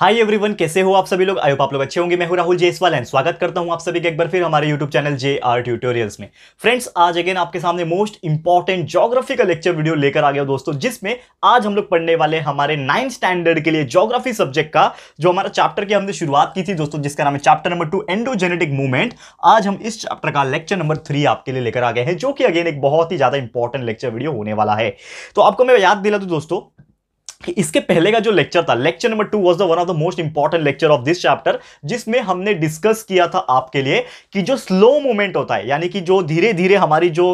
hi everyone कैसे हो आप सभी लोग आयो आप लोग अच्छे होंगे मैं हूं राहुल जयसवाल एंड स्वागत करता हूं आप सभी का एक बार फिर हमारे YouTube channel J R tutorials में फ्रेंड्स आज अगेन आपके सामने मोस्ट इंपॉर्टेंट ज्योग्राफी का लेक्चर वीडियो लेकर आ गया दोस्तों जिसमें आज हम लोग पढ़ने वाले हमारे नाइन्थ स्टैंडर्ड के लिए ज्योग्राफी सब्जेक्ट का जो हमारा चैप्टर की हमने शुरुआत की थी दोस्तों जिसका नाम है chapter number two endogenetic movement आज हम इस चैप्टर का लेक्चर नंबर थ्री आपके लिए लेकर आ गए हैं जो कि अगेन एक बहुत ही ज्यादा इंपॉर्टेंट लेक्चर वीडियो होने वाला है तो आपको मैं याद दिला दूँ दोस्तों इसके पहले का जो लेक्चर था lecture number two was the one of the most important lecture of this chapter जिसमें हमने डिस्कस किया था आपके लिए कि जो स्लो मूवमेंट होता है यानी कि जो धीरे धीरे हमारी जो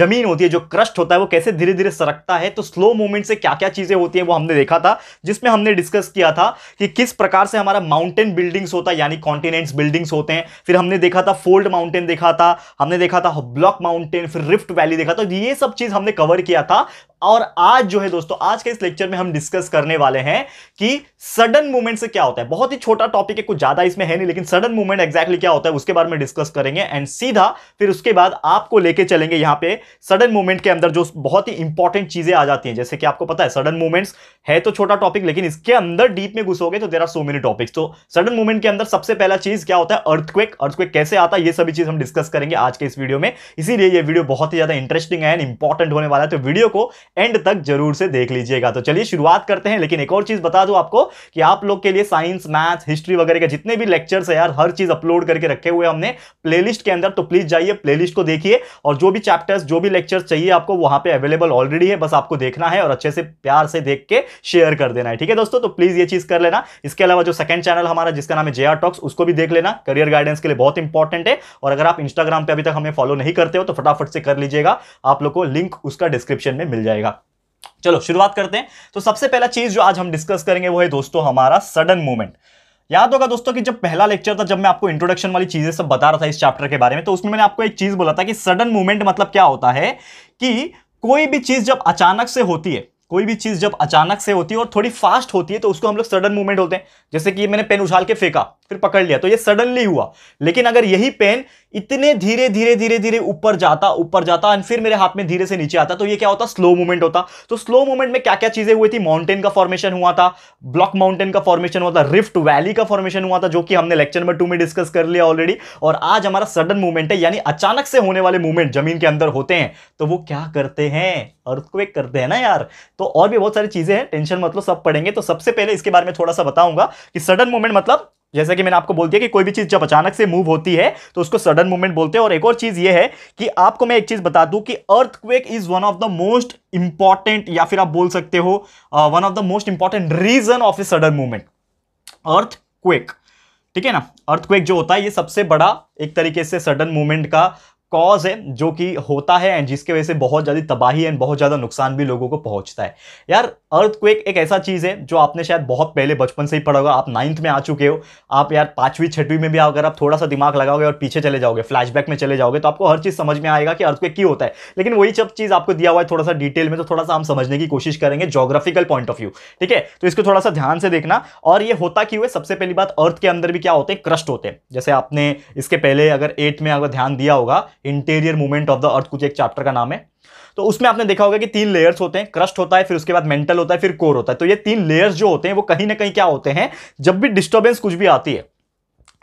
जमीन होती है जो क्रस्ट होता है वो कैसे धीरे धीरे सरकता है तो स्लो मूवमेंट से क्या क्या चीज़ें होती है वो हमने देखा था जिसमें हमने डिस्कस किया था कि किस प्रकार से हमारा माउंटेन बिल्डिंग्स होता है यानी कॉन्टिनेंट्स बिल्डिंग्स होते हैं फिर हमने देखा था फोल्ड माउंटेन देखा था हमने देखा था ब्लॉक माउंटेन फिर रिफ्ट वैली देखा था तो ये सब चीज़ हमने कवर किया था और आज जो है दोस्तों आज के इस लेक्चर में हम डिस्कस डिस्कस करने वाले हैं कि सडन मूवमेंट से क्या होता है बहुत ही छोटा टॉपिक है कुछ ज्यादा इसमें है नहीं लेकिन सडन मूवमेंट एक्जैक्टली क्या होता है उसके बारे में डिस्कस करेंगे एंड सीधा फिर उसके बाद आपको लेके चलेंगे यहां पे सडन मूवमेंट के अंदर जो बहुत ही इंपॉर्टेंट चीजें आ जाती हैं जैसे कि आपको पता है सडन मूवमेंट्स है तो छोटा टॉपिक लेकिन इसके अंदर डीप में घुसोगे तो there are so many topics तो सडन मूवमेंट के अंदर सबसे पहला चीज क्या होता है अर्थक्वेक अर्थक्वेक कैसे आता है ये सभी चीज हम डिस्कस करेंगे आज के इस वीडियो में इसीलिए ये वीडियो बहुत ही ज्यादा इंटरेस्टिंग एंड इंपॉर्टेंट होने वाला है तो वीडियो को एंड तक जरूर से देख लीजिएगा तो चलिए शुरुआत बात करते हैं लेकिन एक और चीज बता दो आपको कि आप लोग के लिए साइंस मैथ हिस्ट्री वगैरह के जितने भी लेक्चर्स है यार हर चीज अपलोड करके रखे हुए हमने प्लेलिस्ट के अंदर तो प्लीज जाइए प्लेलिस्ट को देखिए और जो भी चैप्टर्स जो भी लेक्चर्स चाहिए आपको वहां पे अवेलेबल ऑलरेडी है बस आपको देखना है और अच्छे से प्यार से देख के शेयर कर देना है ठीक है दोस्तों तो प्लीज ये चीज कर लेना इसके अलावा जो सेकंड चैनल हमारा जिसका नाम है जे टॉक्स उसको भी देख लेना करियर गाइडेंस के लिए बहुत इंपॉर्टेंट है और अगर आप इंस्टाग्राम पर अभी तक हमें फॉलो नहीं करते हो तो फटाफट से कर लीजिएगा आप लोग को लिंक उसका डिस्क्रिप्शन में मिल जाएगा चलो शुरुआत करते हैं तो सबसे पहला चीज जो आज हम डिस्कस करेंगे वो है दोस्तों हमारा सडन मूवमेंट याद होगा दोस्तों कि जब पहला लेक्चर था जब मैं आपको इंट्रोडक्शन वाली चीजें सब बता रहा था इस चैप्टर के बारे में तो उसमें मैंने आपको एक चीज बोला था कि सडन मूवमेंट मतलब क्या होता है कि कोई भी चीज जब अचानक से होती है कोई भी चीज जब अचानक से होती है और थोड़ी फास्ट होती है तो उसको हम लोग सडन मूवमेंट होते हैं जैसे कि मैंने पेन उछाल के फेंका फिर पकड़ लिया तो ये सडनली हुआ लेकिन अगर यही पेन इतने धीरे धीरे धीरे धीरे ऊपर जाता ऊपर जाता एंड फिर मेरे हाथ में धीरे से नीचे आता तो ये क्या होता स्लो मूवमेंट होता तो स्लो मूवमेंट में क्या क्या चीजें हुई थी माउंटेन का फॉर्मेशन हुआ था ब्लॉक माउंटेन का फॉर्मेशन हुआ था रिफ्ट वैली का फॉर्मेशन हुआ था जो कि हमने लेक्चर नंबर टू में डिस्कस कर लिया ऑलरेडी और आज हमारा सडन मूवमेंट है यानी अचानक से होने वाले मूवमेंट जमीन के अंदर होते हैं तो वो क्या करते हैं अर्थक्वेक करते हैं ना यार तो और भी बहुत सारी चीजें हैं टेंशन मतलब सब पढ़ेंगे तो सबसे पहले इसके बारे में थोड़ा सा बताऊंगा कि सडन मूवमेंट मतलब जैसा कि मैंने आपको बोल दिया कि कोई भी चीज़ जब अचानक से मूव होती है तो उसको सडन मूवमेंट बोलते हैं और एक और चीज़ ये है कि आपको मैं एक चीज़ बता दूं कि earthquake is one of the most important या फिर आप बोल सकते हो one of the most important reason of a sudden movement earthquake ठीक है ना अर्थक्वेक जो होता है ये सबसे बड़ा एक तरीके से सडन मूवमेंट का कॉज है जो कि होता है एंड जिसके वजह से बहुत ज़्यादा तबाही एंड बहुत ज़्यादा नुकसान भी लोगों को पहुंचता है यार अर्थ एक ऐसा चीज़ है जो आपने शायद बहुत पहले बचपन से ही पढ़ा होगा आप नाइन्थ में आ चुके हो आप यार पाँचवीं छठवीं में भी अगर आप थोड़ा सा दिमाग लगाओगे और पीछे चले जाओगे फ्लैशबैक में चले जाओगे तो आपको हर चीज़ समझ में आएगा कि अर्थक्वेक क्यों होता है लेकिन वही सब चीज़ आपको दिया हुआ है थोड़ा सा डिटेल में तो थोड़ा सा हम समझने की कोशिश करेंगे जोग्राफिकल पॉइंट ऑफ व्यू ठीक है तो इसको थोड़ा सा ध्यान से देखना और ये होता क्यों है सबसे पहली बात अर्थ के अंदर भी क्या होते हैं क्रस्ट होते हैं जैसे आपने इसके पहले अगर एट में अगर ध्यान दिया होगा interior movement of the earth कुछ एक चैप्टर का नाम है तो उसमें आपने देखा होगा कि तीन लेयर्स होते हैं क्रस्ट होता है फिर उसके बाद मेंटल होता है फिर कोर होता है तो ये तीन लेयर्स जो होते हैं वो कहीं ना कहीं क्या होते हैं जब भी डिस्टर्बेंस कुछ भी आती है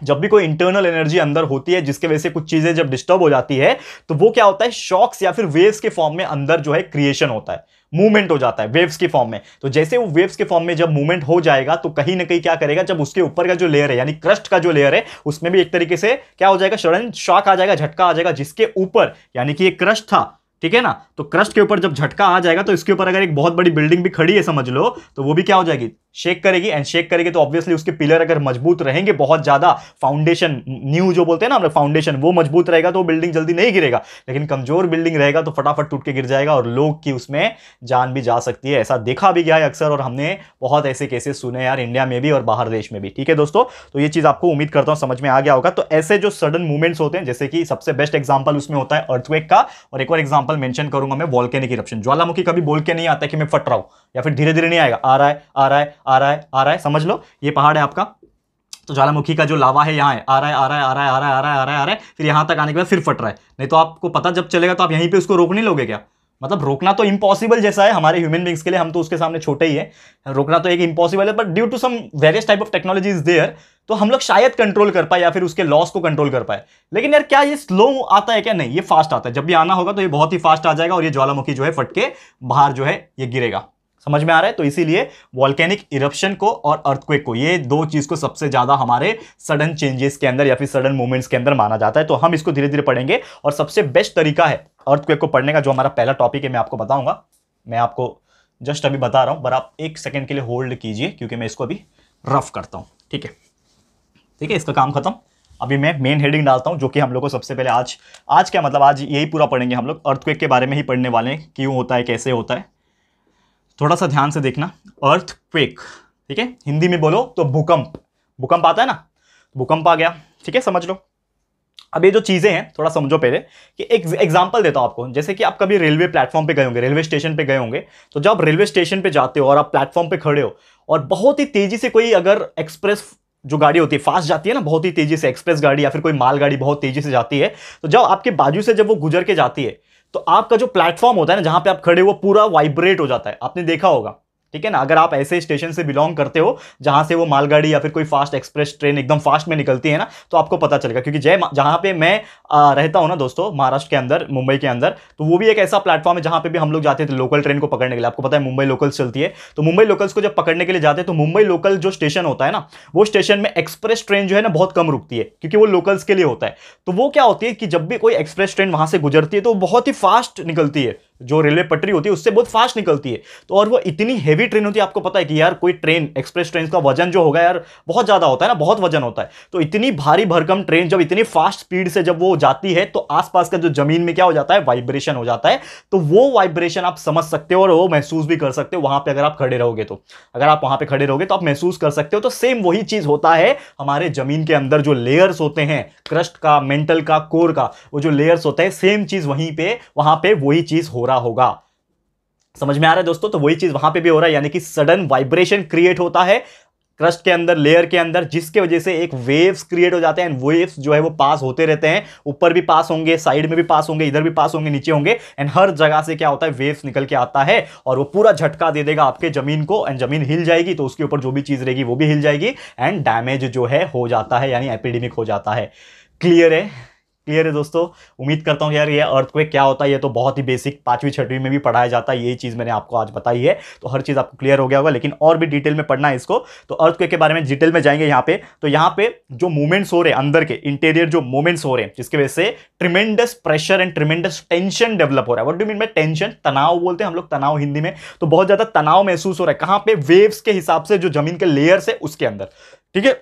जब भी कोई इंटरनल एनर्जी अंदर होती है जिसके वजह से कुछ चीजें जब डिस्टर्ब हो जाती है तो वो क्या होता है शॉक्स या फिर वेव्स के फॉर्म में अंदर जो है क्रिएशन होता है मूवमेंट हो जाता है वेव्स के फॉर्म में तो जैसे वो वेव्स के फॉर्म में जब मूवमेंट हो जाएगा तो कहीं ना कहीं क्या करेगा जब उसके ऊपर का जो लेयर है यानी क्रस्ट का जो लेयर है उसमें भी एक तरीके से क्या हो जाएगा सडन शॉक आ जाएगा झटका आ जाएगा जिसके ऊपर यानी कि ये क्रस्ट था ठीक है ना तो क्रस्ट के ऊपर जब झटका आ जाएगा तो इसके ऊपर अगर एक बहुत बड़ी बिल्डिंग भी खड़ी है समझ लो तो वो भी क्या हो जाएगी शेक करेगी एंड शेक करेगी तो ऑब्वियसली उसके पिलर अगर मजबूत रहेंगे बहुत ज़्यादा फाउंडेशन न्यू जो बोलते हैं ना हम फाउंडेशन वो मजबूत रहेगा तो बिल्डिंग जल्दी नहीं गिरेगा लेकिन कमजोर बिल्डिंग रहेगा तो फटाफट टूट के गिर जाएगा और लोग की उसमें जान भी जा सकती है ऐसा देखा भी गया है अक्सर और हमने बहुत ऐसे केसेस सुने यार इंडिया में भी और बाहर देश में भी ठीक है दोस्तों तो ये चीज़ आपको उम्मीद करता हूँ समझ में आ गया होगा तो ऐसे जो सडन मूवमेंट्स होते हैं जैसे कि सबसे बेस्ट एग्जाम्पल उसमें होता है अर्थवेक का और एक और एग्जाम्पल मैंशन करूंगा मैं वॉल्केनिक इरप्शन ज्वालामुखी कभी बोल के नहीं आता कि मैं फट रहा हूँ या फिर धीरे धीरे नहीं आएगा आ रहा है आ रहा है आ रहा है आ रहा है समझ लो ये पहाड़ है आपका तो ज्वालामुखी का जो लावा है यहाँ है आ रहा है आ रहा है आ रहा है आ रहा है आ रहा है आ रहा है आ रहा है फिर यहाँ तक आने के बाद फिर फट रहा है नहीं तो आपको पता जब चलेगा तो आप यहीं पे उसको रोक नहीं लोगे क्या मतलब रोकना तो इम्पॉसिबल जैसा है हमारे ह्यूमन बींग्स के लिए हम तो उसके सामने छोटे ही है रोकना तो एक इम्पॉसिबल है but due to some various type of technology is there तो हम लोग शायद कंट्रोल कर पाए या फिर उसके लॉस को कंट्रोल कर पाए लेकिन यार क्या ये स्लो आता है क्या नहीं ये फास्ट आता है जब भी आना होगा तो ये बहुत ही फास्ट आ जाएगा और ये ज्वालामुखी जो है फटके बाहर जो है ये गिरेगा समझ में आ रहा है तो इसीलिए वॉल्केनिक इरप्शन को और अर्थक्वेक को ये दो चीज को सबसे ज्यादा हमारे सडन चेंजेस के अंदर या फिर सडन मूवमेंट्स के अंदर माना जाता है तो हम इसको धीरे धीरे पढ़ेंगे और सबसे बेस्ट तरीका है अर्थक्वेक को पढ़ने का जो हमारा पहला टॉपिक है मैं आपको बताऊंगा मैं आपको जस्ट अभी बता रहा हूँ पर आप एक सेकेंड के लिए होल्ड कीजिए क्योंकि मैं इसको अभी रफ करता हूँ ठीक है ठीक है इसका काम खत्म अभी मैं मेन हेडिंग डालता हूँ जो कि हम लोग को सबसे पहले आज आज क्या मतलब आज यही पूरा पढ़ेंगे हम लोग अर्थक्वेक के बारे में ही पढ़ने वाले हैं क्यों होता है कैसे होता है थोड़ा सा ध्यान से देखना अर्थ क्वेक ठीक है हिंदी में बोलो तो भूकंप भूकंप आता है ना तो भूकंप आ गया ठीक है समझ लो अब ये जो चीज़ें हैं थोड़ा समझो पहले कि एक एग्जाम्पल देता हूँ आपको जैसे कि आप कभी रेलवे प्लेटफॉर्म पे गए होंगे रेलवे स्टेशन पे गए होंगे तो जब आप रेलवे स्टेशन पे जाते हो और आप प्लेटफॉर्म पे खड़े हो और बहुत ही तेज़ी से कोई अगर एक्सप्रेस जो गाड़ी होती है फास्ट जाती है ना बहुत ही तेज़ी से एक्सप्रेस गाड़ी या फिर कोई माल गाड़ी बहुत तेज़ी से जाती है तो जब आपके बाजू से जब वो गुजर के जाती है तो आपका जो प्लेटफॉर्म होता है ना जहां पे आप खड़े हो पूरा वाइब्रेट हो जाता है आपने देखा होगा ठीक है ना अगर आप ऐसे स्टेशन से बिलोंग करते हो जहाँ से वो मालगाड़ी या फिर कोई फास्ट एक्सप्रेस ट्रेन एकदम फास्ट में निकलती है ना तो आपको पता चलेगा क्योंकि जय जहाँ पे मैं आ, रहता हूँ ना दोस्तों महाराष्ट्र के अंदर मुंबई के अंदर तो वो भी एक ऐसा प्लेटफॉर्म है जहाँ पे भी हम लोग जाते थे लोकल ट्रेन को पकड़ने के लिए आपको पता है मुंबई लोकल्स चलती है तो मुंबई लोकल्स को जब पकड़ने के लिए जाते हैं तो मुंबई लोकल जो स्टेशन होता है ना वो स्टेशन में एक्सप्रेस ट्रेन जो है ना बहुत कम रुकती है क्योंकि वो लोकल्स के लिए होता है तो वो क्या होती है कि जब भी कोई एक्सप्रेस ट्रेन वहाँ से गुजरती है तो बहुत ही फास्ट निकलती है जो रेलवे पटरी होती है उससे बहुत फास्ट निकलती है तो और वो इतनी हैवी ट्रेन होती है आपको पता है कि यार कोई ट्रेन एक्सप्रेस ट्रेन का वजन जो होगा यार बहुत ज़्यादा होता है ना बहुत वजन होता है तो इतनी भारी भरकम ट्रेन जब इतनी फास्ट स्पीड से जब वो जाती है तो आसपास का जो ज़मीन में क्या हो जाता है वाइब्रेशन हो जाता है तो वो वाइब्रेशन आप समझ सकते हो और वो महसूस भी कर सकते हो वहाँ पर अगर आप खड़े रहोगे तो अगर आप वहाँ पर खड़े रहोगे तो आप महसूस कर सकते हो तो सेम वही चीज़ होता है हमारे ज़मीन के अंदर जो लेयर्स होते हैं क्रस्ट का मेंटल का कोर का वो जो लेयर्स होता है सेम चीज़ वहीं पर वहाँ पर वही चीज़ हो रहा होगा समझ में आ रहा है दोस्तों तो वही चीज वहां पे भी हो रहा है यानी कि सडन वाइब्रेशन क्रिएट होता है क्रस्ट के अंदर लेयर के अंदर जिसके वजह से एक वेव्स क्रिएट हो जाते हैं एंड वेव्स जो है वो पास होते रहते हैं ऊपर भी पास होंगे साइड में भी पास होंगे इधर भी पास होंगे नीचे होंगे एंड हर जगह से क्या होता है वेव्स निकल के आता है और वो पूरा झटका दे देगा आपके जमीन को एंड जमीन हिल जाएगी तो उसके ऊपर जो भी चीज़ रहेगी वो भी हिल जाएगी एंड डैमेज जो है हो जाता है यानी एपिडेमिक हो जाता है क्लियर है क्लियर है दोस्तों उम्मीद करता हूँ यार ये अर्थक्वेक क्या होता है ये तो बहुत ही बेसिक पांचवी छठवीं में भी पढ़ाया जाता है ये चीज़ मैंने आपको आज बताई है तो हर चीज़ आपको क्लियर हो गया होगा लेकिन और भी डिटेल में पढ़ना है इसको तो अर्थक्वेक के बारे में डिटेल में जाएंगे यहाँ पे तो यहाँ पे जो मूवमेंट्स हो रहे हैं अंदर के इंटीरियर जो मूवमेंट्स हो रहे हैं जिसकी वजह से tremendous pressure and tremendous tension develop हो रहा है वट डू मीन में टेंशन तनाव बोलते हैं हम लोग तनाव हिंदी में तो बहुत ज़्यादा तनाव महसूस हो रहा है कहाँ पे वेव्स के हिसाब से जो जमीन के लेयर्स है उसके अंदर ठीक है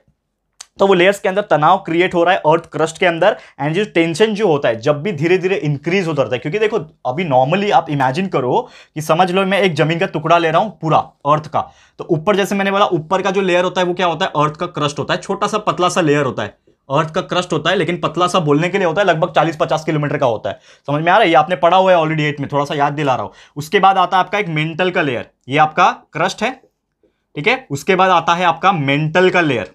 तो वो लेयर्स के अंदर तनाव क्रिएट हो रहा है अर्थ क्रस्ट के अंदर एंड जो टेंशन जो होता है जब भी धीरे धीरे इंक्रीज होता रहता है क्योंकि देखो अभी नॉर्मली आप इमेजिन करो कि समझ लो मैं एक जमीन का टुकड़ा ले रहा हूँ पूरा अर्थ का तो ऊपर जैसे मैंने बोला ऊपर का जो लेयर होता है वो क्या होता है अर्थ का क्रस्ट होता है छोटा सा पतला सा लेयर होता है अर्थ का क्रस्ट होता है लेकिन पतला सा बोलने के लिए होता है लगभग 40-50 किलोमीटर का होता है समझ में आ रहा है ये आपने पढ़ा हुआ है ऑलरेडी एट में थोड़ा सा याद दिला रहा हूँ उसके बाद आता है आपका एक मेंटल का लेयर ये आपका क्रस्ट है ठीक है उसके बाद आता है आपका मेंटल का लेयर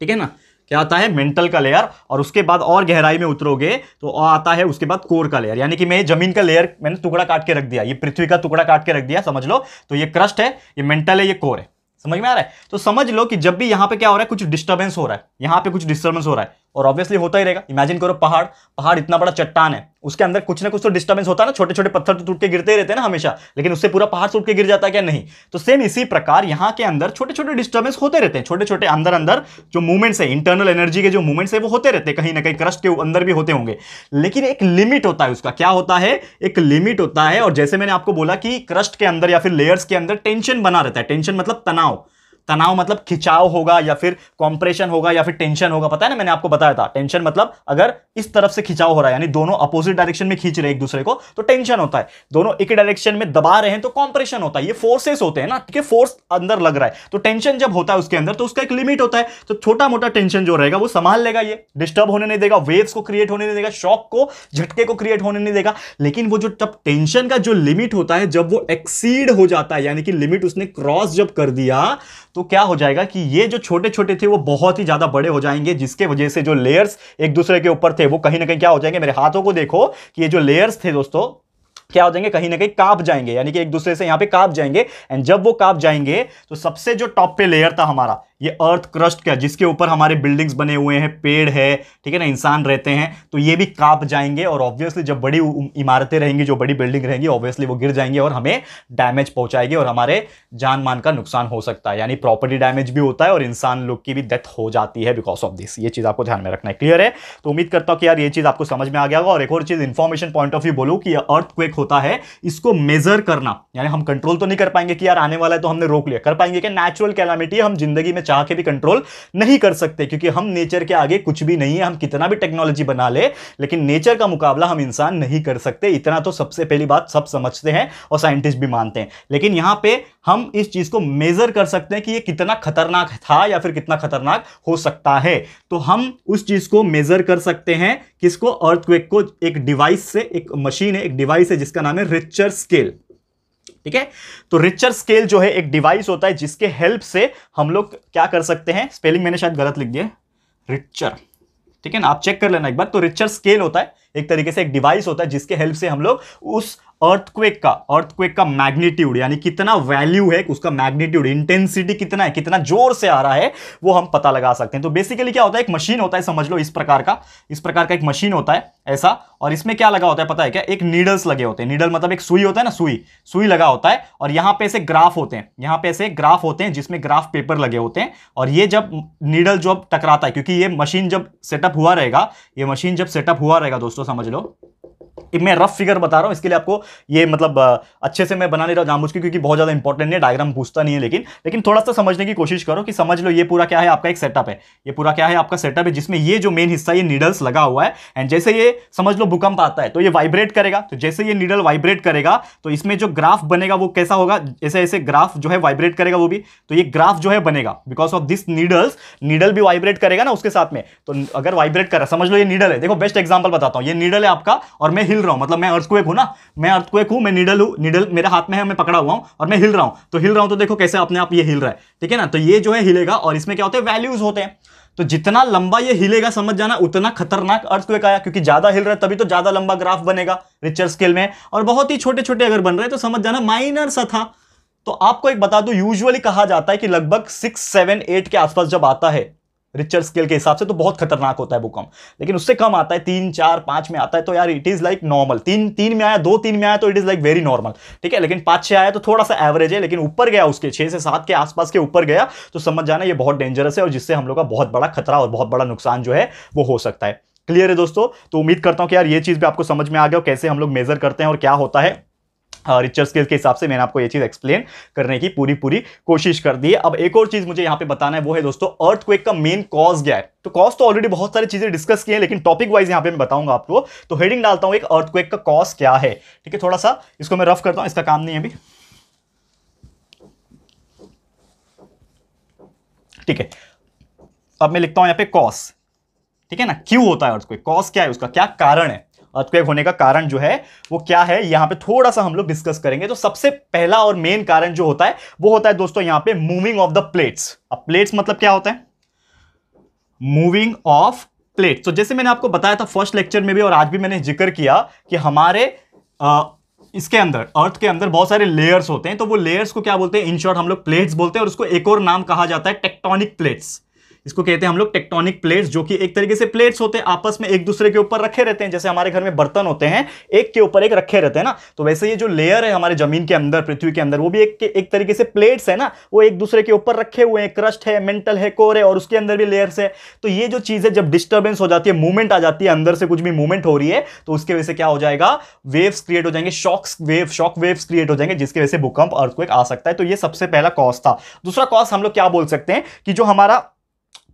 ठीक है ना क्या आता है मेंटल का लेयर और उसके बाद और गहराई में उतरोगे तो आता है उसके बाद कोर का लेयर यानी कि मैं जमीन का लेयर मैंने टुकड़ा काट के रख दिया ये पृथ्वी का टुकड़ा काट के रख दिया समझ लो तो ये क्रस्ट है ये मेंटल है ये कोर है समझ में आ रहा है तो समझ लो कि जब भी यहाँ पे क्या हो रहा है कुछ डिस्टर्बेंस हो रहा है यहाँ पे कुछ डिस्टर्बेंस हो रहा है और ऑब्वियसली होता ही रहेगा इमेजिन करो पहाड़ पहाड़ इतना बड़ा चट्टान है उसके अंदर कुछ ना कुछ तो डिस्टर्बेंस होता है ना छोटे छोटे पत्थर तो टूट के गिरते रहते हैं ना हमेशा लेकिन उससे पूरा पहाड़ टूट के गिर जाता है क्या नहीं तो सेम इसी प्रकार यहाँ के अंदर छोटे छोटे डिस्टर्बेंस होते रहते हैं छोटे छोटे अंदर अंदर जो मूवमेंट्स है इंटरनल एनर्जी के जो मूवमेंट्स है वो होते रहते हैं कहीं ना कहीं क्रस्ट के अंदर भी होते होंगे लेकिन एक लिमिट होता है उसका क्या होता है एक लिमिट होता है और जैसे मैंने आपको बोला कि क्रस्ट के अंदर या फिर लेयर्स के अंदर टेंशन बना रहता है टेंशन मतलब तनाव तनाव मतलब खिंचाव होगा या फिर कॉम्प्रेशन होगा या फिर टेंशन होगा पता है ना मैंने आपको बताया था टेंशन मतलब अगर इस तरफ से खिंचाव हो रहा है यानी दोनों अपोजिट डायरेक्शन में खींच रहे एक दूसरे को तो टेंशन होता है दोनों एक डायरेक्शन में दबा रहे हैं तो कॉम्प्रेशन होता है ये फोर्सेस होते हैं ना ठीक है फोर्स अंदर लग रहा है तो टेंशन जब होता है उसके अंदर तो उसका एक लिमिट होता है तो छोटा मोटा टेंशन जो रहेगा वो संभाल लेगा ये डिस्टर्ब होने नहीं देगा वेव्स को क्रिएट होने नहीं देगा शॉक को झटके को क्रिएट होने नहीं देगा लेकिन वो जो जब टेंशन का जो लिमिट होता है जब वो एक्सीड हो जाता है यानी कि लिमिट उसने क्रॉस जब कर दिया तो तो क्या हो जाएगा कि ये जो छोटे छोटे थे वो बहुत ही ज़्यादा बड़े हो जाएंगे जिसके वजह से जो लेयर्स एक दूसरे के ऊपर थे वो कहीं ना कहीं क्या हो जाएंगे मेरे हाथों को देखो कि ये जो लेयर्स थे दोस्तों क्या हो जाएंगे कहीं ना कहीं काप जाएंगे यानी कि एक दूसरे से यहाँ पे काप जाएंगे एंड जब वो काप जाएंगे तो सबसे जो टॉप पे लेयर था हमारा ये अर्थ क्रस्ट का जिसके ऊपर हमारे बिल्डिंग्स बने हुए हैं पेड़ है ठीक है ना इंसान रहते हैं तो ये भी काप जाएंगे और ऑब्वियसली जब बड़ी इमारतें रहेंगी जो बड़ी बिल्डिंग रहेंगी ऑब्वियसली वो गिर जाएंगे और हमें डैमेज पहुंचाएगी और हमारे जान मान का नुकसान हो सकता है यानी प्रॉपर्टी डैमेज भी होता है और इंसान लोग की भी डेथ हो जाती है बिकॉज ऑफ दिस ये चीज़ आपको ध्यान में रखना है क्लियर है तो उम्मीद करता हूँ कि यार ये चीज़ आपको समझ में आ गया होगा और एक और चीज़ इन्फॉर्मेशन पॉइंट ऑफ व्यू बोलूँ कि अर्थ क्वेक होता है इसको मेजर करना यानी हम कंट्रोल तो नहीं कर पाएंगे कि यार आने वाला है तो हमने रोक लिया कर पाएंगे क्या नेचुरल कैलामिटी हम जिंदगी में चाह के भी कंट्रोल नहीं कर सकते क्योंकि हम नेचर के आगे कुछ भी नहीं है हम कितना भी टेक्नोलॉजी बना ले, लेकिन नेचर का मुकाबला हम इंसान नहीं कर सकते इतना तो सबसे पहली बात सब समझते हैं और साइंटिस्ट भी मानते हैं लेकिन यहां पर हम इस चीज को मेजर कर सकते हैं कि यह कितना खतरनाक था या फिर कितना खतरनाक हो सकता है तो हम उस चीज को मेजर कर सकते हैं किसको अर्थक्वेक को एक डिवाइस से एक मशीन है एक डिवाइस है जिसका नाम है रिचर स्केल ठीक है तो रिचर स्केल जो है एक डिवाइस होता है जिसके हेल्प से हम लोग क्या कर सकते हैं स्पेलिंग मैंने शायद गलत लिख दिया रिचर ठीक है ना आप चेक कर लेना एक बार तो रिचर स्केल होता है एक तरीके से एक डिवाइस होता है जिसके हेल्प से हम लोग उस अर्थक्वेक का अर्थक्वेक का मैग्नीट्यूड यानी कितना वैल्यू है उसका मैग्नीट्यूड इंटेंसिटी कितना है कितना जोर से आ रहा है वो हम पता लगा सकते हैं तो बेसिकली क्या होता है एक मशीन होता है समझ लो इस प्रकार का इस प्रकार का एक मशीन होता है ऐसा और इसमें क्या लगा होता है पता है क्या एक नीडल्स लगे होते हैं नीडल मतलब एक सुई होता है ना सुई सुई लगा होता है और यहाँ पे ऐसे ग्राफ होते हैं यहाँ पे ऐसे ग्राफ होते हैं जिसमें ग्राफ पेपर लगे होते हैं और ये जब नीडल जो टकराता है क्योंकि ये मशीन जब सेटअप हुआ रहेगा ये मशीन जब सेटअप हुआ रहेगा दोस्तों समझ लो मैं रफ फिगर बता रहा हूँ इसके लिए आपको ये मतलब अच्छे से मैं बना नहीं रहा जानबूझ क्योंकि बहुत ज़्यादा इंपॉर्टेंट नहीं है डायग्राम पूछता नहीं है लेकिन लेकिन थोड़ा सा समझने की कोशिश करो कि समझ लो ये पूरा क्या है आपका एक सेटअप है ये पूरा क्या है आपका सेटअप है जिसमें ये जो मेन हिस्सा ये नीडल्स लगा हुआ है एंड जैसे ये समझ लो भूकंप आता है तो ये वाइब्रेट करेगा तो जैसे ये नीडल वाइब्रेट करेगा तो इसमें जो ग्राफ बनेगा वो कैसा होगा ऐसे ऐसे ग्राफ जो है वाइब्रेट करेगा वो भी तो ये ग्राफ जो है बनेगा because of this needles needle भी वाइब्रेट करेगा ना उसके साथ में तो अगर वाइब्रेट कर रहा समझ लो ये नीडल है देखो बेस्ट एग्जाम्पल बताता हूँ ये नीडल है आपका और मैं हिल हिल रहा हूं मतलब मैं अर्थक्वेक हूं ना मैं अर्थक्वेक हूं मैं निडल हूं निडल मेरे हाथ में है मैं पकड़ा हुआ हूं और मैं हिल रहा हूं तो हिल रहा हूं तो देखो कैसे अपने आप ये हिल रहा है ठीक है ना तो ये जो है हिलेगा और इसमें क्या होते हैं वैल्यूज होते हैं तो जितना लंबा ये हिलेगा समझ जाना उतना खतरनाक अर्थक्वेक आया क्योंकि ज्यादा हिल रहा है तभी तो ज्यादा लंबा ग्राफ बनेगा रिचर स्केल में और बहुत ही छोटे छोटे अगर बन रहे हैं तो समझ जाना माइनर सा था तो आपको एक बता दूं यूजुअली कहा जाता है कि लगभग सिक्स सेवन एट के आसपास जब आता है रिक्चर स्केल के हिसाब से तो बहुत खतरनाक होता है भूकंप लेकिन उससे कम आता है तीन चार पाँच में आता है तो यार इट इज़ लाइक नॉर्मल तीन तीन में आया दो तीन में आया तो it is like very normal ठीक है लेकिन पाँच छः आया तो थोड़ा सा एवरेज है लेकिन ऊपर गया उसके छः से सात के आसपास के ऊपर गया तो समझ जाना ये बहुत डेंजरस है और जिससे हम लोग का बहुत बड़ा खतरा और बहुत बड़ा नुकसान जो है वो हो सकता है क्लियर है दोस्तों तो उम्मीद करता हूँ कि यार ये चीज़ भी आपको समझ में आ गया और कैसे हम लोग मेजर करते हैं और क्या होता है रिचर हाँ, स्केल के हिसाब से मैंने आपको ये चीज़ एक्सप्लेन करने की पूरी पूरी कोशिश कर दी है अब एक और चीज़ मुझे यहाँ पे बताना है वो है दोस्तों अर्थक्वेक का मेन कॉज क्या है तो कॉज तो ऑलरेडी बहुत सारी चीज़ें डिस्कस की हैं लेकिन टॉपिक वाइज यहाँ पे मैं बताऊंगा आपको तो हेडिंग डालता हूँ एक अर्थक्वेक का कॉज क्या है ठीक है थोड़ा सा इसको मैं रफ करता हूँ इसका काम नहीं है अभी ठीक है अब मैं लिखता हूँ यहाँ पे कॉस ठीक है ना क्यों होता है अर्थक्वेक कॉज क्या है उसका क्या कारण है अर्थक्वेक होने का कारण जो है वो क्या है यहाँ पे थोड़ा सा हम लोग डिस्कस करेंगे तो सबसे पहला और मेन कारण जो होता है वो होता है दोस्तों यहाँ पे मूविंग ऑफ द प्लेट्स अब प्लेट्स मतलब क्या होता है मूविंग ऑफ प्लेट्स तो जैसे मैंने आपको बताया था फर्स्ट लेक्चर में भी और आज भी मैंने जिक्र किया कि हमारे आ, इसके अंदर अर्थ के अंदर बहुत सारे लेयर्स होते हैं तो वो लेयर्स को क्या बोलते हैं इन शॉर्ट हम लोग प्लेट्स बोलते हैं और उसको एक और नाम कहा जाता है टेक्टोनिक प्लेट्स इसको कहते हैं हम लोग टेक्टोनिक प्लेट्स जो कि एक तरीके से प्लेट्स होते हैं आपस में एक दूसरे के ऊपर रखे रहते हैं जैसे हमारे घर में बर्तन होते हैं एक के ऊपर एक रखे रहते हैं ना तो वैसे ये जो लेयर है हमारे जमीन के अंदर पृथ्वी के अंदर वो भी एक एक तरीके से प्लेट्स है ना वो एक दूसरे के ऊपर रखे हुए हैं क्रस्ट है मेंटल है कोर है और उसके अंदर भी लेयर्स है तो ये जो चीज़ें जब डिस्टर्बेंस हो जाती है मूवमेंट आ जाती है अंदर से कुछ भी मूवमेंट हो रही है तो उसके वजह से क्या हो जाएगा वेव्स क्रिएट हो जाएंगे shocks wave shock waves create हो जाएंगे जिसके वजह से भूकंप अर्थ आ सकता है तो ये सबसे पहला कॉज था दूसरा कॉज हम लोग क्या बोल सकते हैं कि जो हमारा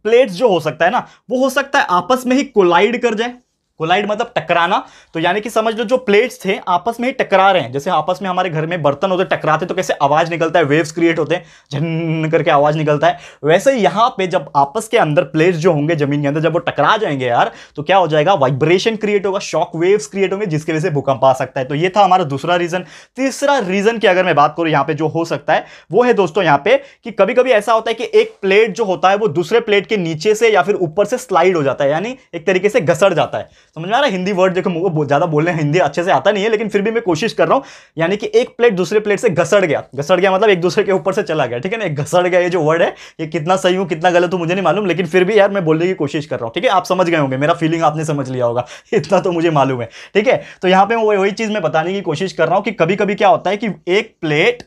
प्लेट्स जो हो सकता है ना वो हो सकता है आपस में ही कोलाइड कर जाए कोलाइड मतलब टकराना तो यानी कि समझ लो जो प्लेट्स थे आपस में ही टकरा रहे हैं जैसे आपस में हमारे घर में बर्तन होते टकराते तो कैसे आवाज निकलता है वेव्स क्रिएट होते हैं झन करके आवाज निकलता है वैसे यहाँ पे जब आपस के अंदर प्लेट्स जो होंगे जमीन के अंदर जब वो टकरा जाएंगे यार तो क्या हो जाएगा वाइब्रेशन क्रिएट होगा शॉक वेव्स क्रिएट होंगे जिसकी वजह से भूकंप आ सकता है तो ये था हमारा दूसरा रीजन तीसरा रीजन की अगर मैं बात करूँ यहाँ पे जो हो सकता है वो है दोस्तों यहाँ पे कि कभी कभी ऐसा होता है कि एक प्लेट जो होता है वो दूसरे प्लेट के नीचे से या फिर ऊपर से स्लाइड हो जाता है यानी एक तरीके से घसड़ जाता है समझ में आ रहा है हिंदी वर्ड देखो मुझे बहुत ज़्यादा बोलने हिंदी अच्छे से आता नहीं है लेकिन फिर भी मैं कोशिश कर रहा हूँ यानी कि एक प्लेट दूसरे प्लेट से घसड़ गया घसड़ गया मतलब एक दूसरे के ऊपर से चला गया ठीक है ना एक घसड़ गया ये जो वर्ड है ये कितना सही हूँ कितना गलत हूँ मुझे नहीं मालूम लेकिन फिर भी यार मैं बोलने की कोशिश कर रहा हूँ ठीक है आप समझ गए होंगे मेरा फीलिंग आपने समझ लिया होगा इतना तो मुझे मालूम है ठीक है तो यहाँ पे मैं वही चीज़ मैं बताने की कोशिश कर रहा हूँ कि कभी कभी क्या होता है कि एक प्लेट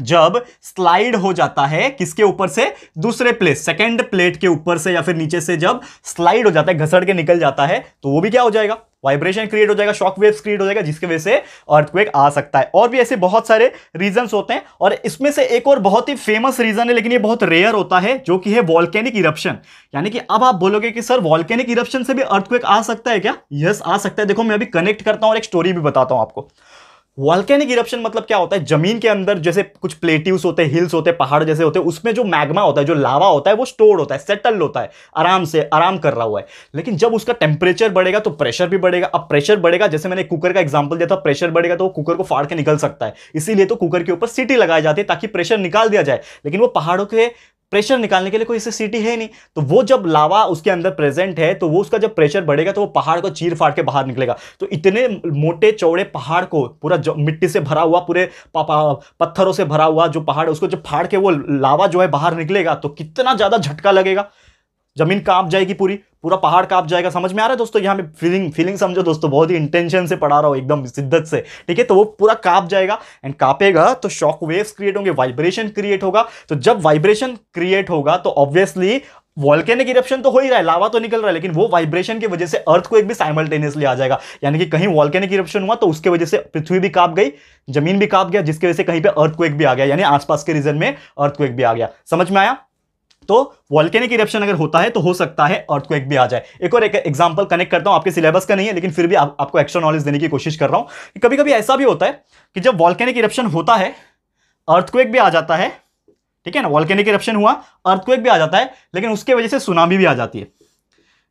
जब स्लाइड हो जाता है किसके ऊपर से दूसरे प्लेस सेकेंड प्लेट के ऊपर से या फिर नीचे से जब स्लाइड हो जाता है घसड़ के निकल जाता है तो वो भी क्या हो जाएगा वाइब्रेशन क्रिएट हो जाएगा शॉक वेव्स क्रिएट हो जाएगा जिसके वजह से अर्थक्वेक आ सकता है और भी ऐसे बहुत सारे रीजंस होते हैं और इसमें से एक और बहुत ही फेमस रीजन है लेकिन ये बहुत रेयर होता है जो कि है वॉल्केनिक इरप्शन यानी कि अब आप बोलोगे कि सर वॉल्केनिक इरप्शन से भी अर्थक्वेक आ सकता है क्या यस आ सकता है देखो मैं अभी कनेक्ट करता हूँ और एक स्टोरी भी बताता हूँ आपको वॉल्केनिक इरप्शन मतलब क्या होता है जमीन के अंदर जैसे कुछ प्लेट्यूस होते हैं हिल्स होते हैं पहाड़ जैसे होते हैं उसमें जो मैग्मा होता है जो लावा होता है वो स्टोर होता है सेटल होता है आराम से आराम कर रहा हुआ है लेकिन जब उसका टेम्परेचर बढ़ेगा तो प्रेशर भी बढ़ेगा अब प्रेशर बढ़ेगा जैसे मैंने कुकर का एग्जाम्पल दिया था प्रेशर बढ़ेगा तो वो कुकर को फाड़ के निकल सकता है इसीलिए तो कुकर के ऊपर सिटी लगाई जाती है ताकि प्रेशर निकाल दिया जाए लेकिन वो पहाड़ों के प्रेशर निकालने के लिए कोई सिटी है नहीं तो वो जब लावा उसके अंदर प्रेजेंट है तो वो उसका जब प्रेशर बढ़ेगा तो वो पहाड़ को चीर फाड़ के बाहर निकलेगा तो इतने मोटे चौड़े पहाड़ को पूरा मिट्टी से भरा हुआ पूरे पत्थरों से भरा हुआ जो पहाड़ उसको जब फाड़ के वो लावा जो है बाहर निकलेगा तो कितना ज़्यादा झटका लगेगा जमीन कांप जाएगी पूरी पूरा पहाड़ कांप जाएगा समझ में आ रहा है दोस्तों यहाँ पे फीलिंग फीलिंग समझो दोस्तों बहुत ही इंटेंशन से पढ़ा रहा हूँ एकदम शिद्दत से ठीक है तो वो पूरा कांप जाएगा एंड कांपेगा तो शॉक वेव्स क्रिएट होंगे वाइब्रेशन क्रिएट होगा तो जब वाइब्रेशन क्रिएट होगा तो ऑब्वियसली वॉल्केनिक इरप्शन तो हो ही रहा है लावा तो निकल रहा है लेकिन वो वाइब्रेशन की वजह से अर्थ को एक भी साइमल्टेनियसली आ जाएगा यानी कि कहीं वॉल्केनिक इरप्शन हुआ तो उसके वजह से पृथ्वी भी कांप गई जमीन भी कांप गया जिसकी वजह से कहीं पे अर्थ को एक भी आ गया यानी आसपास के रीजन में अर्थ को एक भी आ गया समझ में आया तो वॉल्केनिक इरेप्शन अगर होता है तो हो सकता है अर्थक्वेक भी आ जाए एक और एक एग्जाम्पल कनेक्ट करता हूं आपके सिलेबस का नहीं है लेकिन फिर भी आप, आपको एक्स्ट्रा नॉलेज देने की कोशिश कर रहा कि कभी कभी ऐसा भी होता है कि जब वॉल्केनिक इरेप्शन होता है अर्थक्वेक भी आ जाता है ठीक है ना वॉल्केनिक इरेप्शन हुआ अर्थक्वेक भी आ जाता है लेकिन उसके वजह से सुनामी भी आ जाती है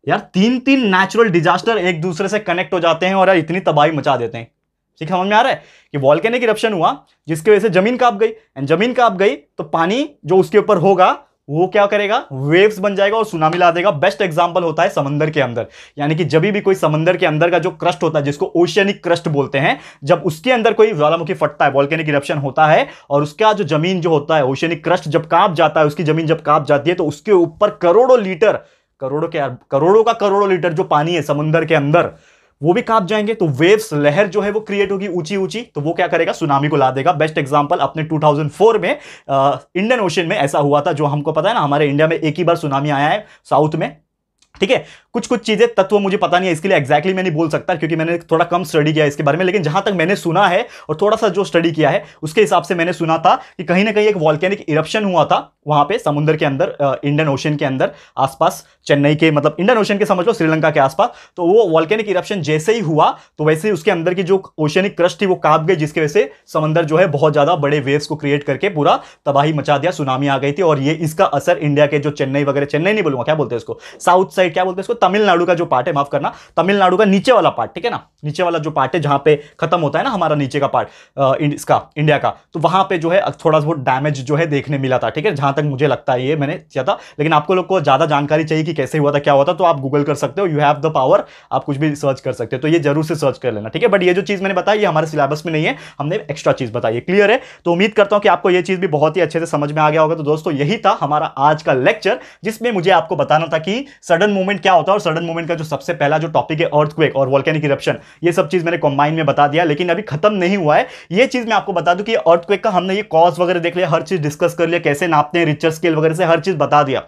यार तीन तीन नेचुरल डिजास्टर एक दूसरे से कनेक्ट हो जाते हैं और यार इतनी तबाही मचा देते हैं ठीक समझ में आ रहा है कि वॉल्केनिक इरप्शन हुआ जिसकी वजह से जमीन कांप गई एंड जमीन कांप गई तो पानी जो उसके ऊपर होगा वो क्या करेगा वेव्स बन जाएगा और सुनामी ला देगा बेस्ट एग्जाम्पल होता है समंदर के अंदर यानी कि जब भी कोई समंदर के अंदर का जो क्रस्ट होता है जिसको ओशियनिक क्रस्ट बोलते हैं जब उसके अंदर कोई ज्वालामुखी फटता है वॉल्केनिक इरप्शन होता है और उसका जो जमीन जो होता है ओशियनिक क्रस्ट जब कांप जाता है उसकी जमीन जब कांप जाती है तो उसके ऊपर करोड़ों लीटर करोड़ों के करोड़ों का करोड़ों लीटर जो पानी है समुंदर के अंदर वो भी कांप जाएंगे तो वेव्स लहर जो है वो क्रिएट होगी ऊंची ऊंची तो वो क्या करेगा सुनामी को ला देगा बेस्ट एग्जांपल अपने 2004 में इंडियन ओशन में ऐसा हुआ था जो हमको पता है ना हमारे इंडिया में एक ही बार सुनामी आया है साउथ में ठीक है कुछ कुछ चीज़ें तत्व मुझे पता नहीं है इसके लिए एक्जैक्टली exactly मैं नहीं बोल सकता क्योंकि मैंने थोड़ा कम स्टडी किया इसके बारे में लेकिन जहां तक मैंने सुना है और थोड़ा सा जो स्टडी किया है उसके हिसाब से मैंने सुना था कि कहीं ना कहीं एक वॉल्केनिक इरप्शन हुआ था वहाँ पे समुद्र के अंदर इंडियन ओशन के अंदर आसपास चेन्नई के मतलब इंडियन ओशन के समझ लो श्रीलंका के आसपास तो वो वॉल्केनिक इरप्शन जैसे ही हुआ तो वैसे ही उसके अंदर की जो ओशनिक क्रश थी वो काप गई जिसके वजह से समंदर जो है बहुत ज़्यादा बड़े वेव्स को क्रिएट करके पूरा तबाही मचा दिया सुनामी आ गई थी और ये इसका असर इंडिया के जो चेन्नई वगैरह चेन्नई नहीं बोलूँगा क्या बोलते हैं इसको साउथ साइड क्या बोलते हैं इसको तमिलनाडु का जो पार्ट है माफ करना तमिलनाडु का नीचे वाला पार्ट ठीक है ना नीचे वाला जो पार्ट है जहाँ पे खत्म होता है ना हमारा नीचे का पार्ट इसका इंडिया का तो वहाँ पर जो है थोड़ा बहुत डैमेज जो है देखने मिला था ठीक है जहाँ तक मुझे लगता है ये मैंने किया था लेकिन आपको लोग को ज़्यादा जानकारी चाहिए कि कैसे हुआ था क्या हुआ था तो आप गूगल कर सकते हो यू हैव द पावर आप कुछ भी सर्च कर सकते हो तो ये जरूर से सर्च कर लेना ठीक है बट ये जो चीज़ मैंने बताई ये हमारे सिलेबस में नहीं है हमने एक्स्ट्रा चीज़ बताई क्लियर है तो उम्मीद करता हूँ कि आपको ये चीज़ भी बहुत ही अच्छे से समझ में आ गया होगा तो दोस्तों यही था हमारा आज का लेक्चर जिसमें मुझे आपको बताना था कि सडन मूवमेंट क्या होता है और सडन मूवमेंट का जो सबसे पहला जो टॉपिक है अर्थक्वेक और वॉल्केनिक इरप्शन ये सब चीज़ मैंने कॉम्बाइन में बता दिया लेकिन अभी खत्म नहीं हुआ है ये चीज़ मैं आपको बता दूं कि अर्थक्वेक का हमने ये कॉज वगैरह देख लिया हर चीज़ डिस्कस कर लिया कैसे नापते रिचर स्केल वगैरह से हर चीज बता दिया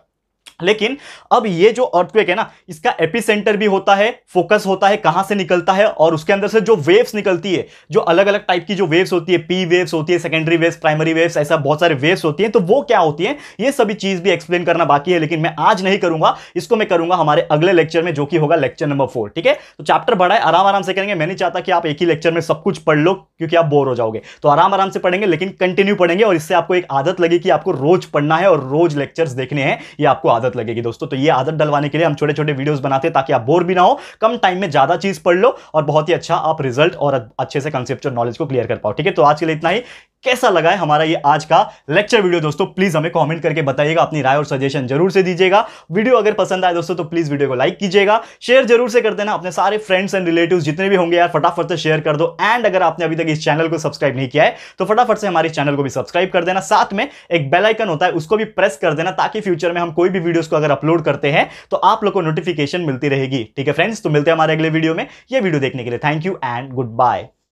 लेकिन अब ये जो अर्थवेक है ना इसका एपिसेंटर भी होता है फोकस होता है कहां से निकलता है और उसके अंदर से जो वेव्स निकलती है जो अलग अलग टाइप की जो वेव्स होती है पी वेव्स होती है सेकेंडरी वेव्स प्राइमरी वेव्स ऐसा बहुत सारे वेव्स होती हैं तो वो क्या होती है ये सभी चीज भी एक्सप्लेन करना बाकी है लेकिन मैं आज नहीं करूंगा इसको मैं करूंगा हमारे अगले लेक्चर में जो कि होगा लेक्चर नंबर फोर ठीक है तो चैप्टर बढ़ाए आराम आराम से करेंगे मैं नहीं चाहता कि आप एक ही लेक्चर में सब कुछ पढ़ लो क्योंकि आप बोर हो जाओगे तो आराम आराम से पढ़ेंगे लेकिन कंटिन्यू पढ़ेंगे और इससे आपको एक आदत लगी कि आपको रोज पढ़ना है और रोज लेक्चर्स देखने हैं ये आपको आदत आदत लगेगी दोस्तों तो ये आदत डलवाने के लिए हम छोटे छोटे वीडियोस बनाते हैं ताकि आप बोर भी ना हो कम टाइम में ज़्यादा चीज़ पढ़ लो और बहुत ही अच्छा आप रिजल्ट और अच्छे से और नॉलेज को क्लियर कर पाओ ठीक है तो आज के लिए इतना ही कैसा लगा है हमारा ये आज का लेक्चर वीडियो दोस्तों प्लीज हमें कमेंट करके बताइएगा अपनी राय और सजेशन जरूर से दीजिएगा वीडियो अगर पसंद आए दोस्तों तो प्लीज वीडियो को लाइक कीजिएगा शेयर जरूर से कर देना अपने सारे फ्रेंड्स एंड रिलेटिव जितने भी होंगे यार फटाफट से शेयर कर दो एंड अगर आपने अभी तक इस चैनल को सब्सक्राइब नहीं किया है तो फटाफट से हमारे चैनल को भी सब्सक्राइब कर देना साथ में एक बेलाइकन होता है उसको भी प्रेस कर देना ताकि फ्यूचर में हम कोई भी वीडियोज को अगर अपलोड करते हैं तो आप लोग को नोटिफिकेशन मिलती रहेगी ठीक है फ्रेंड्स तो मिलते हैं हमारे अगले वीडियो में यह वीडियो देखने के लिए thank you and good bye